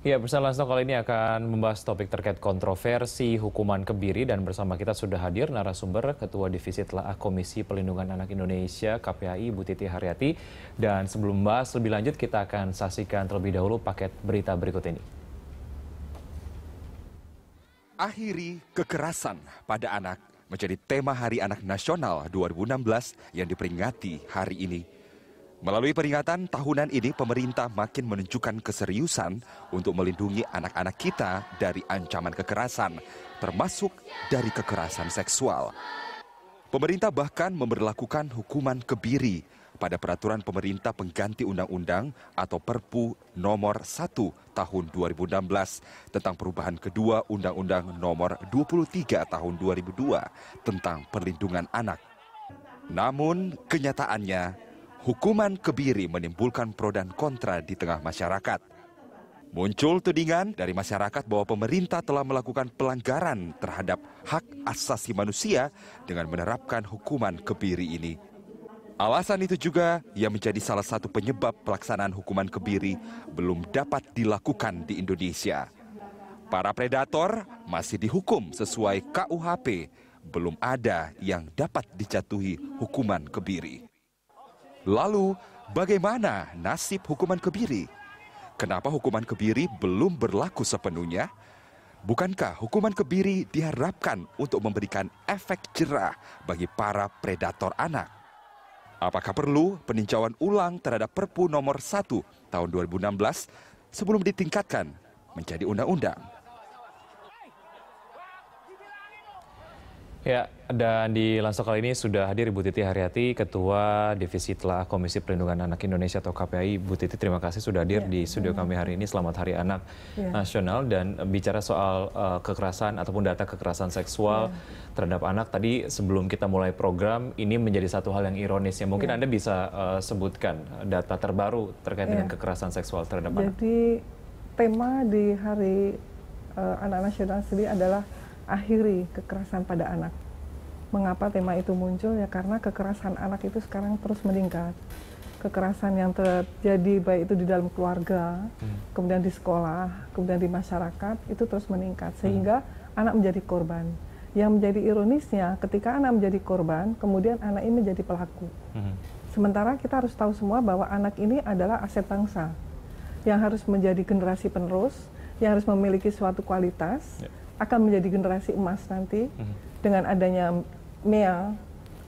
Ya, bersama langsung kali ini akan membahas topik terkait kontroversi hukuman kebiri dan bersama kita sudah hadir narasumber Ketua Divisi Telah Komisi Pelindungan Anak Indonesia KPAI Bu Titi Haryati dan sebelum membahas lebih lanjut kita akan saksikan terlebih dahulu paket berita berikut ini. Akhiri kekerasan pada anak menjadi tema Hari Anak Nasional 2016 yang diperingati hari ini. Melalui peringatan tahunan ini, pemerintah makin menunjukkan keseriusan untuk melindungi anak-anak kita dari ancaman kekerasan, termasuk dari kekerasan seksual. Pemerintah bahkan memberlakukan hukuman kebiri pada peraturan pemerintah pengganti undang-undang atau Perpu nomor 1 tahun 2016 tentang perubahan kedua undang-undang nomor 23 tahun 2002 tentang perlindungan anak. Namun kenyataannya hukuman kebiri menimbulkan pro dan kontra di tengah masyarakat. Muncul tudingan dari masyarakat bahwa pemerintah telah melakukan pelanggaran terhadap hak asasi manusia dengan menerapkan hukuman kebiri ini. Alasan itu juga yang menjadi salah satu penyebab pelaksanaan hukuman kebiri belum dapat dilakukan di Indonesia. Para predator masih dihukum sesuai KUHP, belum ada yang dapat dijatuhi hukuman kebiri. Lalu, bagaimana nasib hukuman kebiri? Kenapa hukuman kebiri belum berlaku sepenuhnya? Bukankah hukuman kebiri diharapkan untuk memberikan efek jerah bagi para predator anak? Apakah perlu peninjauan ulang terhadap Perpu nomor 1 tahun 2016 sebelum ditingkatkan menjadi undang-undang? Ya, dan di Langsung kali ini sudah hadir Ibu Titi Haryati, Ketua Divisi Telah Komisi Perlindungan Anak Indonesia atau KPI. Bu Titi, terima kasih sudah hadir ya, di studio ya. kami hari ini. Selamat Hari Anak ya. Nasional. Dan bicara soal uh, kekerasan ataupun data kekerasan seksual ya. terhadap anak, tadi sebelum kita mulai program, ini menjadi satu hal yang ironis. Ya. Mungkin ya. Anda bisa uh, sebutkan data terbaru terkait ya. dengan kekerasan seksual terhadap Jadi, anak. Jadi, tema di Hari uh, Anak Nasional sendiri adalah akhiri kekerasan pada anak. Mengapa tema itu muncul? Ya karena kekerasan anak itu sekarang terus meningkat. Kekerasan yang terjadi baik itu di dalam keluarga, hmm. kemudian di sekolah, kemudian di masyarakat itu terus meningkat hmm. sehingga hmm. anak menjadi korban. Yang menjadi ironisnya ketika anak menjadi korban, kemudian anak ini menjadi pelaku. Hmm. Sementara kita harus tahu semua bahwa anak ini adalah aset bangsa yang harus menjadi generasi penerus, yang harus memiliki suatu kualitas. Yeah akan menjadi generasi emas nanti hmm. dengan adanya MEA,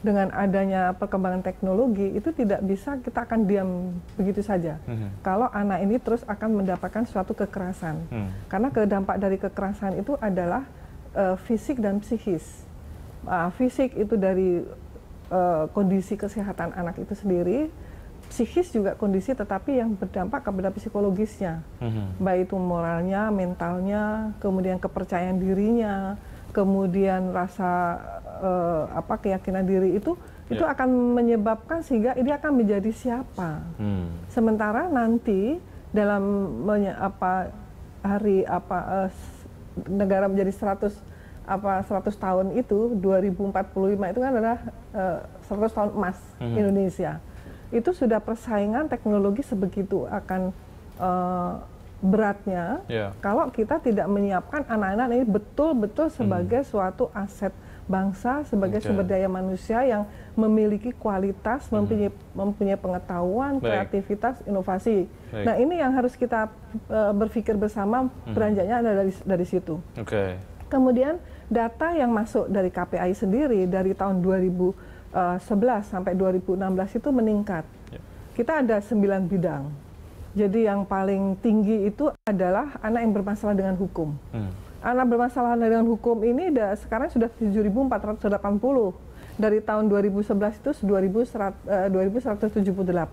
dengan adanya perkembangan teknologi itu tidak bisa kita akan diam begitu saja. Hmm. Kalau anak ini terus akan mendapatkan suatu kekerasan. Hmm. Karena kedampak dari kekerasan itu adalah uh, fisik dan psikis. Uh, fisik itu dari uh, kondisi kesehatan anak itu sendiri, psikis juga kondisi tetapi yang berdampak kepada psikologisnya mm-hmm. baik itu moralnya mentalnya kemudian kepercayaan dirinya kemudian rasa eh, apa keyakinan diri itu yeah. itu akan menyebabkan sehingga ini akan menjadi siapa mm. sementara nanti dalam apa hari apa eh, negara menjadi 100 apa 100 tahun itu 2045 itu kan adalah uh, eh, 100 tahun emas mm -hmm. Indonesia itu sudah persaingan teknologi sebegitu akan uh, beratnya yeah. kalau kita tidak menyiapkan anak-anak ini betul-betul hmm. sebagai hmm. suatu aset bangsa sebagai okay. sumber daya manusia yang memiliki kualitas, hmm. mempunyai, mempunyai pengetahuan, Baik. kreativitas, inovasi. Baik. Nah ini yang harus kita uh, berpikir bersama hmm. beranjaknya ada dari dari situ. Okay. Kemudian data yang masuk dari KPI sendiri dari tahun 2000 2011 eh, sampai 2016 itu meningkat. Ya. Kita ada 9 bidang. Jadi yang paling tinggi itu adalah anak yang bermasalah dengan hukum. Hmm. Anak bermasalah dengan hukum ini da, sekarang sudah 7.480. Dari tahun 2011 itu 2.178. Eh,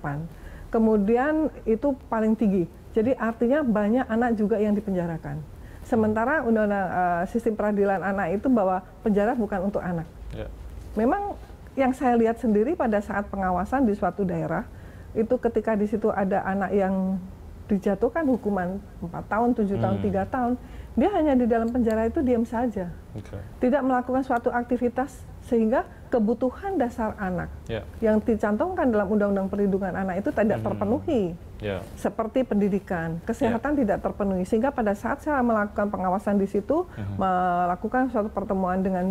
Kemudian itu paling tinggi. Jadi artinya banyak anak juga yang dipenjarakan. Sementara undang-undang uh, sistem peradilan anak itu bahwa penjara bukan untuk anak. Yeah. Memang yang saya lihat sendiri pada saat pengawasan di suatu daerah itu ketika di situ ada anak yang dijatuhkan hukuman 4 tahun, 7 tahun, 3 hmm. tahun, dia hanya di dalam penjara itu diam saja. Okay. Tidak melakukan suatu aktivitas sehingga kebutuhan dasar anak yeah. yang dicantumkan dalam Undang-Undang Perlindungan Anak itu tidak hmm. terpenuhi yeah. seperti pendidikan, kesehatan yeah. tidak terpenuhi. Sehingga pada saat saya melakukan pengawasan di situ, mm-hmm. melakukan suatu pertemuan dengan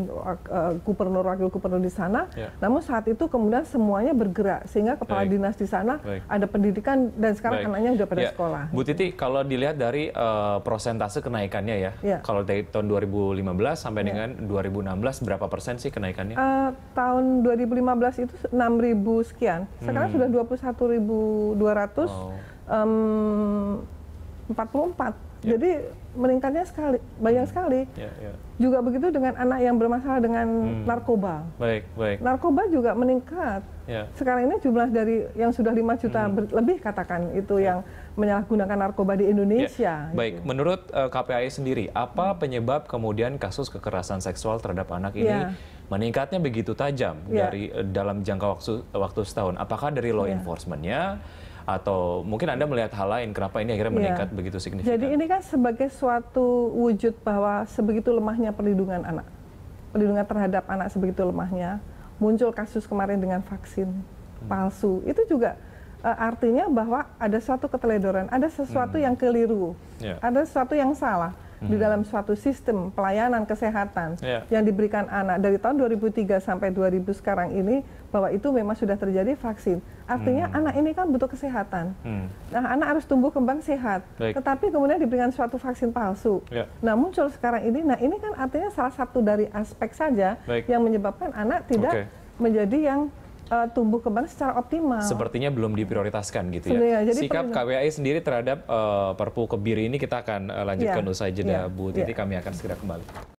eh, gubernur wakil gubernur di sana, yeah. namun saat itu kemudian semuanya bergerak sehingga kepala Baik. dinas di sana Baik. ada pendidikan dan sekarang Baik. anaknya sudah pada yeah. sekolah. Bu Titi, kalau dilihat dari uh, prosentase kenaikannya ya, yeah. kalau dari tahun 2015 sampai yeah. dengan 2016 berapa persen sih kenaikannya? Uh, tahun 2015 itu 6.000 sekian, sekarang hmm. sudah 21.200. Oh um, 44 Yeah. Jadi meningkatnya sekali, banyak hmm. sekali. Yeah, yeah. Juga begitu dengan anak yang bermasalah dengan hmm. narkoba. Baik, baik. Narkoba juga meningkat. Yeah. Sekarang ini jumlah dari yang sudah 5 juta hmm. lebih katakan itu yeah. yang menyalahgunakan narkoba di Indonesia. Yeah. Gitu. Baik, menurut uh, eh, KPAI sendiri, apa hmm. penyebab kemudian kasus kekerasan seksual terhadap anak ini yeah. meningkatnya begitu tajam yeah. dari uh, dalam jangka waktu waktu setahun? Apakah dari law yeah. enforcement-nya? atau mungkin Anda melihat hal lain kenapa ini akhirnya iya. meningkat ya. begitu signifikan? Jadi ini kan sebagai suatu wujud bahwa sebegitu lemahnya perlindungan anak. Perlindungan terhadap anak sebegitu lemahnya, muncul kasus kemarin dengan vaksin hmm. palsu. Itu juga e, artinya bahwa ada suatu keteledoran, ada sesuatu hmm. yang keliru, ya. ada sesuatu yang salah di hmm. dalam suatu sistem pelayanan kesehatan yeah. yang diberikan anak dari tahun 2003 sampai 2000 sekarang ini bahwa itu memang sudah terjadi vaksin. Artinya hmm. anak ini kan butuh kesehatan. Hmm. Nah, anak harus tumbuh kembang sehat. Baik. Tetapi kemudian diberikan suatu vaksin palsu. Yeah. Nah, muncul sekarang ini. Nah, ini kan artinya salah satu dari aspek saja Baik. yang menyebabkan anak tidak okay. menjadi yang uh, tumbuh kembang secara optimal. Sepertinya belum diprioritaskan gitu ya. ya jadi Sikap perlu... KWI sendiri terhadap uh, Perpu Kebiri ini kita akan eh, lanjutkan ya, usai jeda. Ya, Bu Titi ya. kami akan segera kembali.